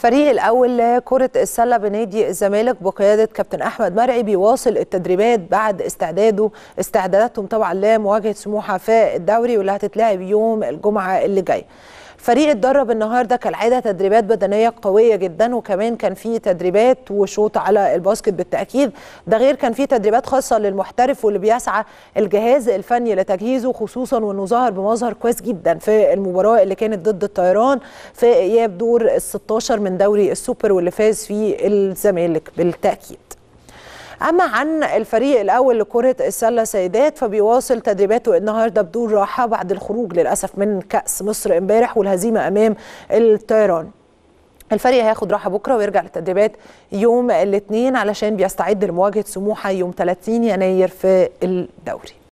فريق الأول لكرة السلة بنادي الزمالك بقيادة كابتن أحمد مرعي بيواصل التدريبات بعد استعداده استعداداتهم طبعا لمواجهة سموحة في الدوري واللي هتتلعب يوم الجمعة اللي جاي فريق اتدرب النهارده كالعاده تدريبات بدنيه قويه جدا وكمان كان في تدريبات وشوط على الباسكت بالتاكيد ده غير كان في تدريبات خاصه للمحترف واللي بيسعى الجهاز الفني لتجهيزه خصوصا وانه ظهر بمظهر كويس جدا في المباراه اللي كانت ضد الطيران في اياب دور ال 16 من دوري السوبر واللي فاز فيه الزمالك بالتاكيد أما عن الفريق الأول لكرة السلة سيدات فبيواصل تدريباته النهاردة بدون راحة بعد الخروج للأسف من كأس مصر امبارح والهزيمة أمام الطيران الفريق هياخد راحه بكره ويرجع للتدريبات يوم الاثنين علشان بيستعد لمواجهه سموحه يوم 30 يناير في الدوري